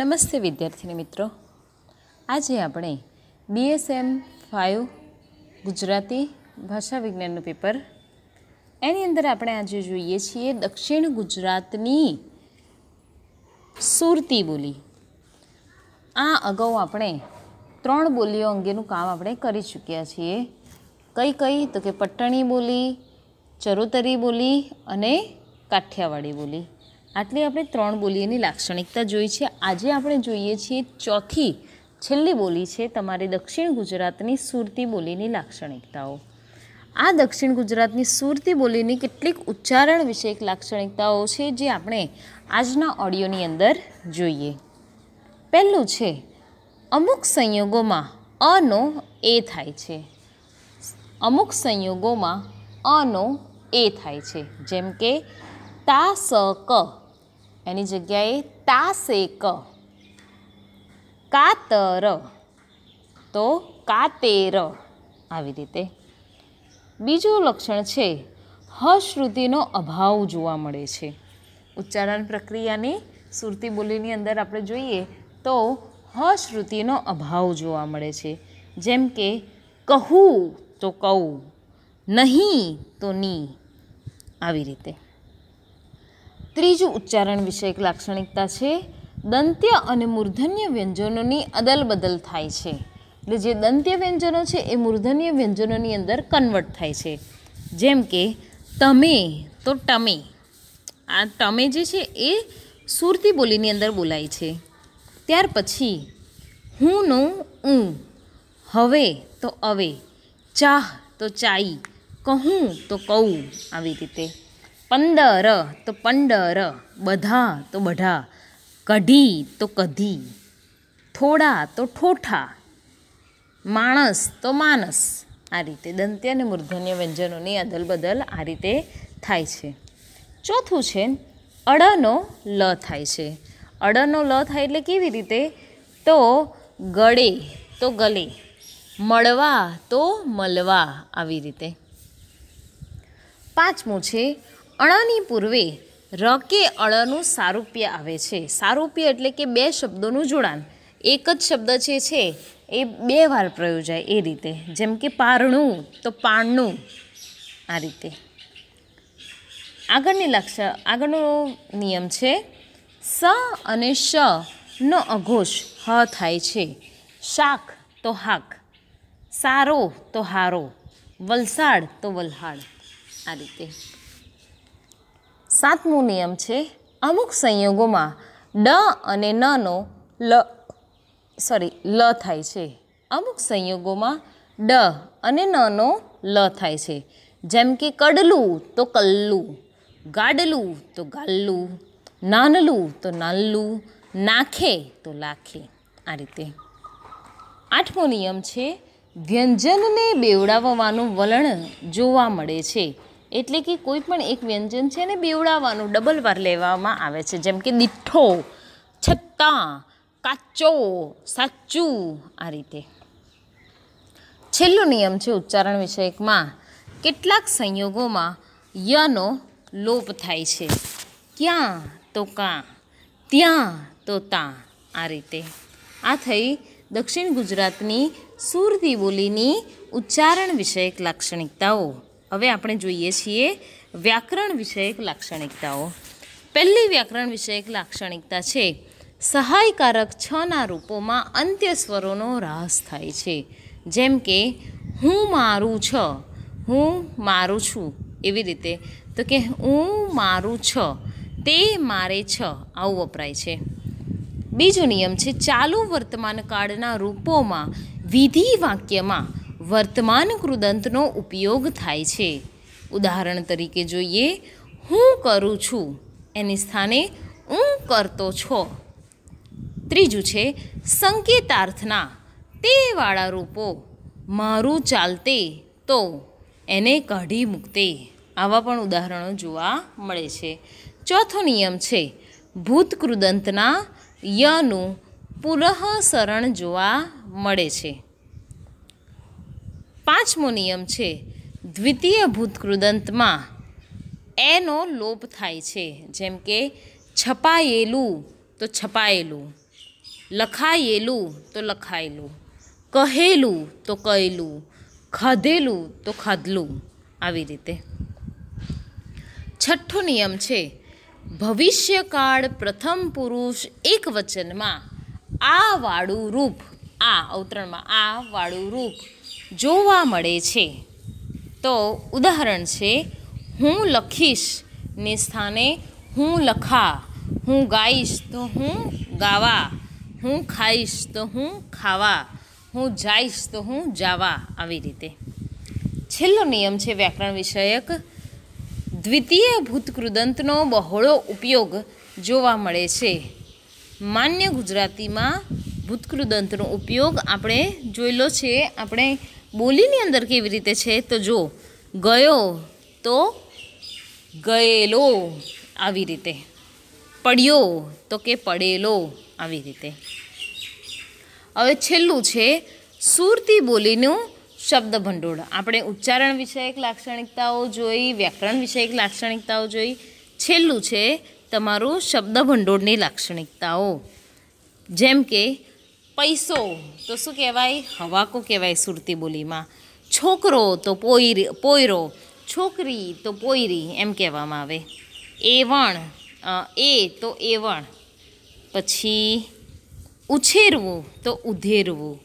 નમસ્તે વિદ્યાર્થીની મિત્રો આજે આપણે બીએસએમ ફાઇવ ગુજરાતી ભાષા વિજ્ઞાનનું પેપર એની અંદર આપણે આજે જોઈએ છીએ દક્ષિણ ગુજરાતની સુરતી બોલી આ અગાઉ આપણે ત્રણ બોલીઓ અંગેનું કામ આપણે કરી ચૂક્યા છીએ કઈ કઈ તો કે પટ્ટણી બોલી ચરોતરી બોલી અને કાઠિયાવાડી બોલી આટલી આપણે ત્રણ બોલીઓની લાક્ષણિકતા જોઈ છે આજે આપણે જોઈએ છીએ ચોથી છેલ્લી બોલી છે તમારી દક્ષિણ ગુજરાતની સુરતી બોલીની લાક્ષણિકતાઓ આ દક્ષિણ ગુજરાતની સુરતી બોલીની કેટલીક ઉચ્ચારણ વિષયક લાક્ષણિકતાઓ છે જે આપણે આજના ઓડિયોની અંદર જોઈએ પહેલું છે અમુક સંયોગોમાં અનો એ થાય છે અમુક સંયોગોમાં અનો એ થાય છે જેમ કે તા સ ક એની જગ્યાએ તાસેક કાતર તો કાતેર આવી રીતે બીજું લક્ષણ છે હશ્રુતિનો અભાવ જોવા મળે છે ઉચ્ચારણ પ્રક્રિયાની સુરતી બોલીની અંદર આપણે જોઈએ તો હશ્રુતિનો અભાવ જોવા મળે છે જેમ કે કહું તો કહું નહીં તો ની આવી રીતે ત્રીજું ઉચ્ચારણ એક લાક્ષણિકતા છે દંત્ય અને મૂર્ધન્ય વ્યંજનોની અદલબદલ થાય છે એટલે જે દંત્ય વ્યંજનો છે એ મૂર્ધન્ય વ્યંજનોની અંદર કન્વર્ટ થાય છે જેમ કે તમે તો ટમે આ ટમે જે છે એ સુરતી બોલીની અંદર બોલાય છે ત્યાર પછી હુંનું ઊં હવે તો અવે ચાહ તો ચાઈ કહું તો કહું આવી રીતે પંદર તો પંદર બધા તો બઢા કઢી તો કધી થોડા તો ઠોઠા માણસ તો માનસ આ રીતે દંત્ય અને મૂર્ધન્ય વ્યંજનોની અદલ બદલ આ રીતે થાય છે ચોથું છે અડનો લ થાય છે અડનો લ થાય એટલે કેવી રીતે તો ગળે તો ગલે મળવા તો મલવા આવી રીતે પાંચમું છે અણાની પૂર્વે ર કે અળનું સારૂપ્ય આવે છે સારૂપ્ય એટલે કે બે શબ્દોનું જોડાણ એક જ શબ્દ જે છે એ બે વાર પ્રયોજાય એ રીતે જેમ કે પારણું તો પાણનું આ રીતે આગળની લક્ષ આગળનો નિયમ છે સ અને શ નો અઘોષ હ થાય છે શાક તો હાક સારો તો હારો વલસાડ તો વલહાડ આ રીતે સાતમો નિયમ છે અમુક સંયોગોમાં ડ અને નનો લ સોરી લ થાય છે અમુક સંયોગોમાં ડ અને નનો લ થાય છે જેમ કે કડલું તો કલ્લું ગાડલું તો ગાલ્લું નાનલું તો નાલ્લું નાખે તો લાખે આ રીતે આઠમો નિયમ છે વ્યંજનને બેવડાવવાનું વલણ જોવા મળે છે એટલે કે કોઈ પણ એક વ્યંજન છે એને બેવડાવવાનું ડબલ વાર લેવામાં આવે છે જેમ કે દીઠો છત્તા કાચો સાચું આ રીતે છેલ્લો નિયમ છે ઉચ્ચારણ વિષયકમાં કેટલાક સંયોગોમાં યનો લોપ થાય છે ક્યાં તો કાં ત્યાં તો ત્યાં આ રીતે આ થઈ દક્ષિણ ગુજરાતની સુરતી બોલીની ઉચ્ચારણ વિષયક લાક્ષણિકતાઓ હવે આપણે જોઈએ છીએ વ્યાકરણ વિષયક લાક્ષણિકતાઓ પહેલી વ્યાકરણ વિષયક લાક્ષણિકતા છે સહાયકારક છના રૂપોમાં અંત્ય સ્વરોનો રાસ થાય છે જેમ કે હું મારું છ હું મારું છું એવી રીતે તો કે હું મારું છ તે મારે છ આવું વપરાય છે બીજો નિયમ છે ચાલુ વર્તમાન કાળના રૂપોમાં વિધિ વાક્યમાં વર્તમાન કૃદંતનો ઉપયોગ થાય છે ઉદાહરણ તરીકે જોઈએ હું કરું છું એની સ્થાને હું કરતો છો ત્રીજું છે સંકેતાર્થના તેવાળા રૂપો મારું ચાલતે તો એને કાઢી મૂકતે આવા પણ ઉદાહરણો જોવા મળે છે ચોથો નિયમ છે ભૂતકૃદંતના યનું પુનઃસરણ જોવા મળે છે પાંચમો નિયમ છે દ્વિતીય ભૂતકૃદંતમાં એનો લોપ થાય છે જેમ કે છપાયેલું તો છપાયેલું લખાયેલું તો લખાયેલું કહેલું તો કહેલું ખાધેલું તો ખાધલું આવી રીતે છઠ્ઠો નિયમ છે ભવિષ્યકાળ પ્રથમ પુરુષ એક વચનમાં આ વાળું રૂપ આ અવતરણમાં આ વાળું રૂપ જોવા મળે છે તો ઉદાહરણ છે હું લખીશ ને સ્થાને હું લખા હું ગાઈશ તો હું ગાવા હું ખાઈશ તો હું ખાવા હું જાઈશ તો હું જાવા આવી રીતે છેલ્લો નિયમ છે વ્યાકરણ વિષયક દ્વિતીય ભૂતકૃદંતનો બહોળો ઉપયોગ જોવા મળે છે માન્ય ગુજરાતીમાં ભૂતકૃદંતનો ઉપયોગ આપણે જોયેલો છે આપણે બોલીની અંદર કેવી રીતે છે તો જો ગયો તો ગયેલો આવી રીતે પડ્યો તો કે પડેલો આવી રીતે હવે છેલ્લું છે સુરતી બોલીનું શબ્દ ભંડોળ આપણે ઉચ્ચારણ વિષયક લાક્ષણિકતાઓ જોઈ વ્યાકરણ વિષયક લાક્ષણિકતાઓ જોઈ છેલ્લું છે તમારું શબ્દ ભંડોળની લાક્ષણિકતાઓ જેમ કે પૈસો તો શું કહેવાય હવાકો કહેવાય સુરતી બોલીમાં છોકરો તો પોઈરી પોયરો છોકરી તો પોયરી એમ કહેવામાં આવે એવણ એ તો એવણ પછી ઉછેરવું તો ઉધેરવું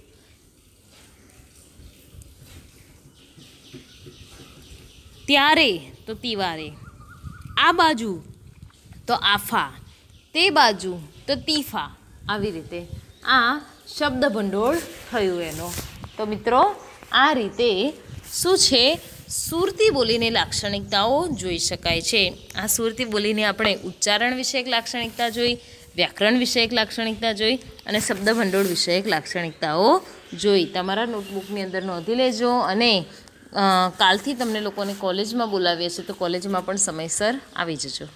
ત્યારે તો તિવારે આ બાજુ તો આફા તે બાજુ તો તીફા આવી રીતે આ શબ્દ ભંડોળ થયું એનો તો મિત્રો આ રીતે શું છે સુરતી બોલીની લાક્ષણિકતાઓ જોઈ શકાય છે આ સુરતી બોલીને આપણે ઉચ્ચારણ વિષયક લાક્ષણિકતા જોઈ વ્યાકરણ વિષયક લાક્ષણિકતા જોઈ અને શબ્દ ભંડોળ વિષયક લાક્ષણિકતાઓ જોઈ તમારા નોટબુકની અંદર નોંધી લેજો અને કાલથી તમને લોકોને કોલેજમાં બોલાવીએ છીએ તો કોલેજમાં પણ સમયસર આવી જજો